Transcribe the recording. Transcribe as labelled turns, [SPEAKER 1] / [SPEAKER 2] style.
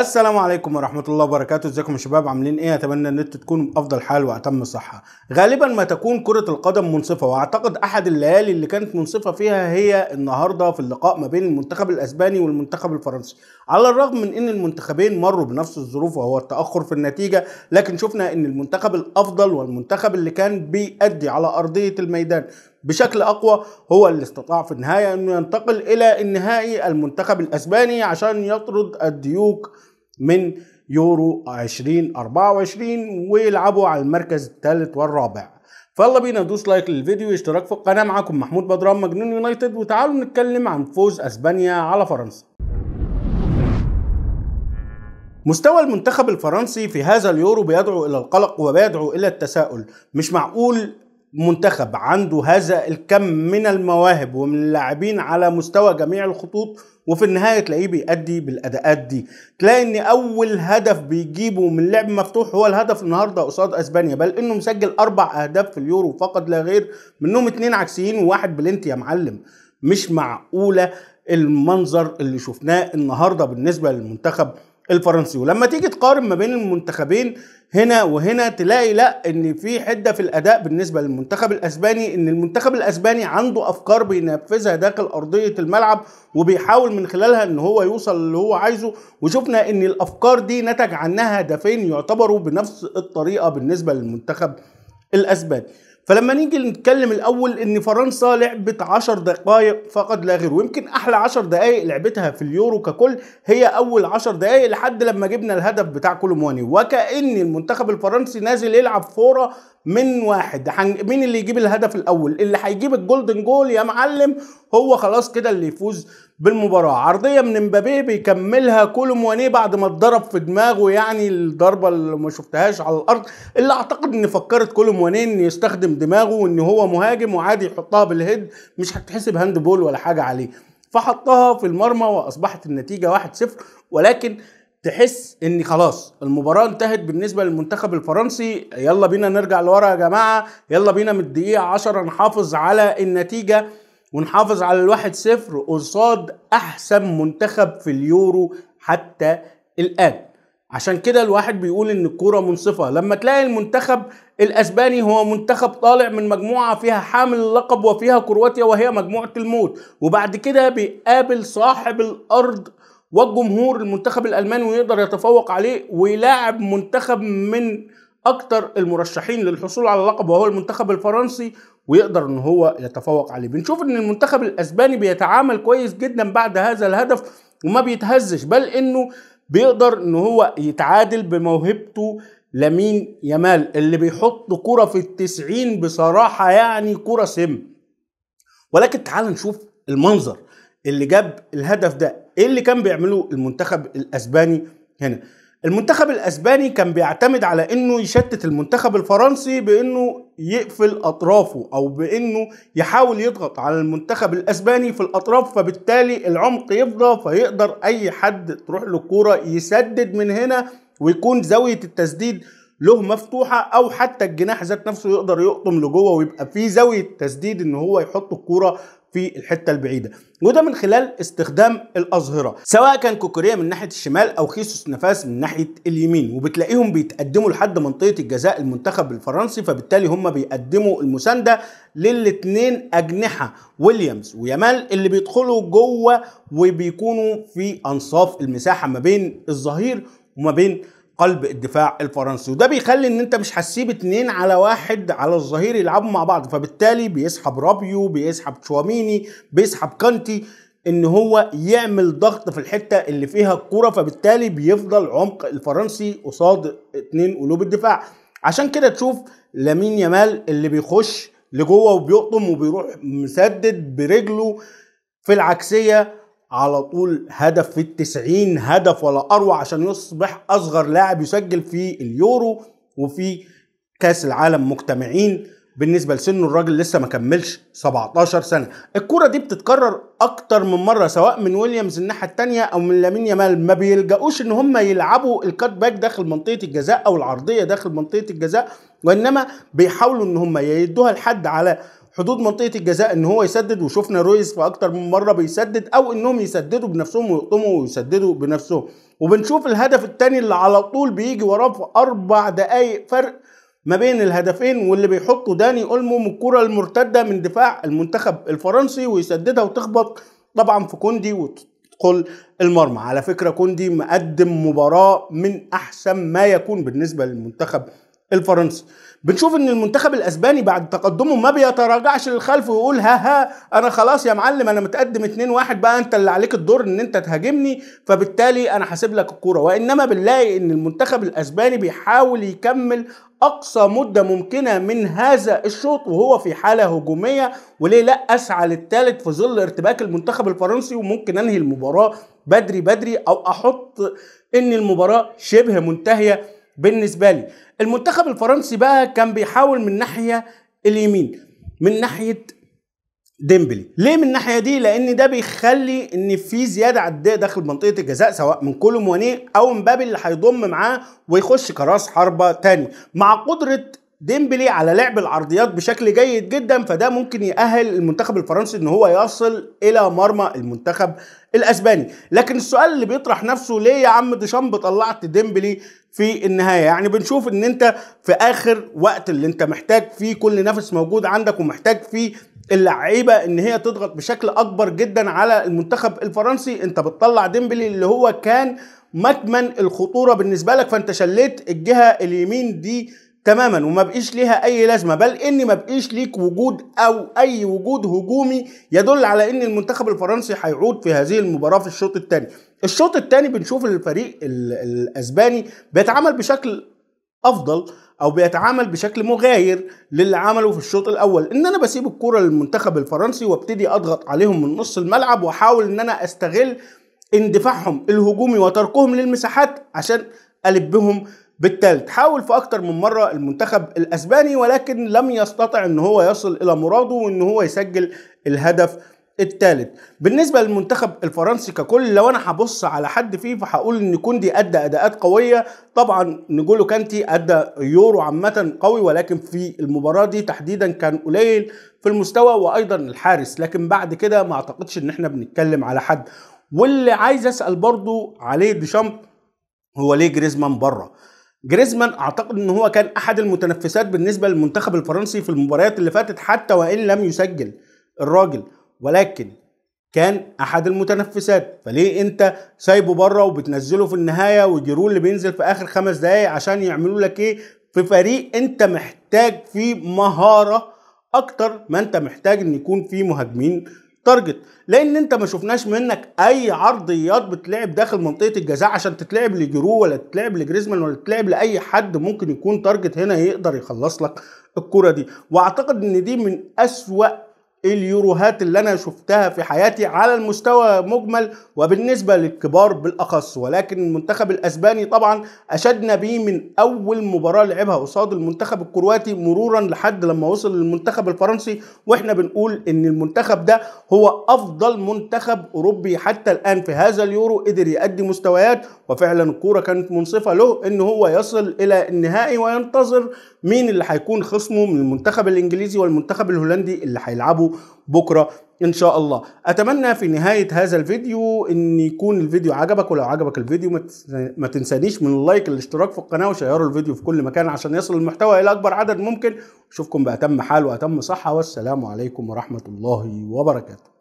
[SPEAKER 1] السلام عليكم ورحمة الله وبركاته ازيكم يا شباب عاملين ايه اتمنى ان انتوا تكونوا بافضل حال واتم صحة غالبا ما تكون كرة القدم منصفة واعتقد احد الليالي اللي كانت منصفة فيها هي النهاردة في اللقاء ما بين المنتخب الاسباني والمنتخب الفرنسي على الرغم من ان المنتخبين مروا بنفس الظروف وهو التأخر في النتيجة لكن شفنا ان المنتخب الافضل والمنتخب اللي كان بيأدي على ارضية الميدان بشكل اقوى هو اللي استطاع في النهايه انه ينتقل الى النهائي المنتخب الاسباني عشان يطرد الديوك من يورو 2024 ويلعبوا على المركز الثالث والرابع فيلا بينا دوس لايك للفيديو واشتراك في القناه معاكم محمود بدران مجنون يونايتد وتعالوا نتكلم عن فوز اسبانيا على فرنسا مستوى المنتخب الفرنسي في هذا اليورو بيدعو الى القلق وبيدعو الى التساؤل مش معقول منتخب عنده هذا الكم من المواهب ومن اللاعبين على مستوى جميع الخطوط وفي النهايه تلاقيه بيأدي بالاداءات دي تلاقي ان اول هدف بيجيبه من لعب مفتوح هو الهدف النهارده قصاد اسبانيا بل انه مسجل اربع اهداف في اليورو فقط لا غير منهم اتنين عكسيين وواحد بلنتي يا معلم مش معقوله المنظر اللي شفناه النهارده بالنسبه للمنتخب الفرنسي ولما تيجي تقارن ما بين المنتخبين هنا وهنا تلاقي لا ان في حده في الاداء بالنسبه للمنتخب الاسباني ان المنتخب الاسباني عنده افكار بينفذها داخل ارضيه الملعب وبيحاول من خلالها ان هو يوصل اللي هو عايزه وشفنا ان الافكار دي نتج عنها هدفين يعتبروا بنفس الطريقه بالنسبه للمنتخب الاسباني فلما نيجي نتكلم الاول ان فرنسا لعبت 10 دقائق فقط لا غير ويمكن احلى 10 دقائق لعبتها في اليورو ككل هي اول 10 دقائق لحد لما جبنا الهدف بتاع كولومواني وكان المنتخب الفرنسي نازل يلعب فوره من واحد مين اللي يجيب الهدف الاول اللي هيجيب الجولدن جول يا معلم هو خلاص كده اللي يفوز بالمباراه عرضيه من امبابي بيكملها كولوم وانيه بعد ما اتضرب في دماغه يعني الضربه اللي ما شفتهاش على الارض اللي اعتقد ان فكرت كولوم وانيه ان يستخدم دماغه وان هو مهاجم وعادي يحطها بالهيد مش هتحسب هاند بول ولا حاجه عليه فحطها في المرمى واصبحت النتيجه 1-0 ولكن تحس ان خلاص المباراه انتهت بالنسبه للمنتخب الفرنسي يلا بينا نرجع لورا يا جماعه يلا بينا من الدقيقه 10 نحافظ على النتيجه ونحافظ على الواحد صفر قصاد احسن منتخب في اليورو حتى الان عشان كده الواحد بيقول ان الكوره منصفه لما تلاقي المنتخب الاسباني هو منتخب طالع من مجموعه فيها حامل اللقب وفيها كرواتيا وهي مجموعه الموت وبعد كده بيقابل صاحب الارض والجمهور المنتخب الالماني ويقدر يتفوق عليه ويلاعب منتخب من اكتر المرشحين للحصول على اللقب وهو المنتخب الفرنسي ويقدر ان هو يتفوق عليه بنشوف ان المنتخب الاسباني بيتعامل كويس جدا بعد هذا الهدف وما بيتهزش بل انه بيقدر ان هو يتعادل بموهبته لمين يمال اللي بيحط كرة في التسعين بصراحة يعني كرة سم ولكن تعال نشوف المنظر اللي جاب الهدف ده ايه اللي كان بيعمله المنتخب الاسباني هنا المنتخب الاسباني كان بيعتمد على انه يشتت المنتخب الفرنسي بانه يقفل اطرافه او بانه يحاول يضغط على المنتخب الاسباني في الاطراف فبالتالي العمق يفضى فيقدر اي حد تروح له الكوره يسدد من هنا ويكون زاويه التسديد له مفتوحه او حتى الجناح ذات نفسه يقدر يقطم لجوه ويبقى في زاويه تسديد ان هو يحط الكوره في الحته البعيده وده من خلال استخدام الاظهره سواء كان كوكوريا من ناحيه الشمال او خيسوس نفاس من ناحيه اليمين وبتلاقيهم بيتقدموا لحد منطقه الجزاء المنتخب الفرنسي فبالتالي هم بيقدموا المسانده للاثنين اجنحه ويليامز ويامال اللي بيدخلوا جوه وبيكونوا في انصاف المساحه ما بين الظهير وما بين قلب الدفاع الفرنسي وده بيخلي ان انت مش هتسيب اتنين على واحد على الظهير يلعبوا مع بعض فبالتالي بيسحب رابيو بيسحب تشواميني بيسحب كانتي ان هو يعمل ضغط في الحته اللي فيها الكوره فبالتالي بيفضل عمق الفرنسي قصاد اتنين قلوب الدفاع عشان كده تشوف لامين يامال اللي بيخش لجوه وبيقطم وبيروح مسدد برجله في العكسيه على طول هدف في التسعين هدف ولا اروع عشان يصبح اصغر لاعب يسجل في اليورو وفي كاس العالم مجتمعين بالنسبه لسنه الراجل لسه ما كملش 17 سنه الكره دي بتتكرر اكتر من مره سواء من ويليامز الناحيه الثانيه او من لامين يامال ما بيلجاوش ان هم يلعبوا الكات باك داخل منطقه الجزاء او العرضيه داخل منطقه الجزاء وانما بيحاولوا ان هم يدوها لحد على حدود منطقه الجزاء ان هو يسدد وشفنا رويز في اكتر من مره بيسدد او انهم يسددوا بنفسهم ويقطموا ويسددوا بنفسهم وبنشوف الهدف الثاني اللي على طول بيجي وراه في اربع دقائق فرق ما بين الهدفين واللي بيحطه داني اولمو من الكره المرتده من دفاع المنتخب الفرنسي ويسددها وتخبط طبعا في كوندي وتدخل المرمى على فكره كوندي مقدم مباراه من احسن ما يكون بالنسبه للمنتخب الفرنسي بنشوف ان المنتخب الاسباني بعد تقدمه ما بيتراجعش للخلف ويقول ها ها انا خلاص يا معلم انا متقدم 2-1 بقى انت اللي عليك الدور ان انت تهاجمني فبالتالي انا هسيب لك الكوره وانما بنلاقي ان المنتخب الاسباني بيحاول يكمل اقصى مده ممكنه من هذا الشوط وهو في حاله هجوميه وليه لا اسعى للثالث في ظل ارتباك المنتخب الفرنسي وممكن انهي المباراه بدري بدري او احط ان المباراه شبه منتهيه بالنسبه لي المنتخب الفرنسي بقى كان بيحاول من ناحيه اليمين من ناحيه ديمبلي ليه من الناحيه دي لان ده بيخلي ان في زياده عدديه داخل منطقه الجزاء سواء من كولومواني او مبابي اللي هيضم معاه ويخش كراس حربه تاني مع قدره ديمبلي على لعب العرضيات بشكل جيد جدا فده ممكن يأهل المنتخب الفرنسي ان هو يصل الى مرمى المنتخب الاسباني لكن السؤال اللي بيطرح نفسه ليه يا عم ديشامب طلعت ديمبلي في النهايه يعني بنشوف ان انت في اخر وقت اللي انت محتاج فيه كل نفس موجود عندك ومحتاج فيه اللعيبه ان هي تضغط بشكل اكبر جدا على المنتخب الفرنسي انت بتطلع ديمبلي اللي هو كان مكمن الخطوره بالنسبه لك فانت شليت الجهه اليمين دي تماما وما بقيش ليها اي لازمه بل ان ما بقيش ليك وجود او اي وجود هجومي يدل على ان المنتخب الفرنسي هيعود في هذه المباراه في الشوط الثاني الشوط الثاني بنشوف الفريق الاسباني بيتعامل بشكل افضل او بيتعامل بشكل مغاير للي عمله في الشوط الاول ان انا بسيب الكره للمنتخب الفرنسي وابتدي اضغط عليهم من نص الملعب واحاول ان انا استغل اندفاعهم الهجومي وتركهم للمساحات عشان البهم بالتالت حاول في أكتر من مرة المنتخب الأسباني ولكن لم يستطع أن هو يصل إلى مراده وأن هو يسجل الهدف الثالث بالنسبه للمنتخب الفرنسي ككل لو انا هبص على حد فيه فهقول ان كوندي ادى اداءات قويه طبعا نجولو كانتي ادى يورو عامه قوي ولكن في المباراه دي تحديدا كان قليل في المستوى وايضا الحارس لكن بعد كده ما اعتقدش ان احنا بنتكلم على حد واللي عايز اسال برضو عليه ديشامب هو ليه جريزمان بره جريزمان اعتقد ان هو كان احد المتنفسات بالنسبه للمنتخب الفرنسي في المباريات اللي فاتت حتى وان لم يسجل الراجل ولكن كان احد المتنفسات فليه انت سايبه بره وبتنزله في النهايه وجيرو اللي بينزل في اخر خمس دقايق عشان يعملوا لك ايه في فريق انت محتاج فيه مهاره اكتر ما انت محتاج ان يكون فيه مهاجمين تارجت لان انت ما شفناش منك اي عرضيات بتلعب داخل منطقه الجزاء عشان تتلعب لجرو ولا تتلعب لجريزمان ولا تتلعب لاي حد ممكن يكون تارجت هنا يقدر يخلص لك الكره دي واعتقد ان دي من اسوا اليوروهات اللي انا شفتها في حياتي على المستوى مجمل وبالنسبه للكبار بالاخص ولكن المنتخب الاسباني طبعا اشدنا بيه من اول مباراه لعبها قصاد المنتخب الكرواتي مرورا لحد لما وصل للمنتخب الفرنسي واحنا بنقول ان المنتخب ده هو افضل منتخب اوروبي حتى الان في هذا اليورو قدر يؤدي مستويات وفعلا الكوره كانت منصفه له ان هو يصل الى النهائي وينتظر مين اللي هيكون خصمه من المنتخب الانجليزي والمنتخب الهولندي اللي هيلعبوا بكرة ان شاء الله اتمنى في نهايه هذا الفيديو ان يكون الفيديو عجبك ولو عجبك الفيديو ما تنسانيش من اللايك الاشتراك في القناه وشيروا الفيديو في كل مكان عشان يصل المحتوى الى اكبر عدد ممكن اشوفكم باتم حال واتم صحه والسلام عليكم ورحمه الله وبركاته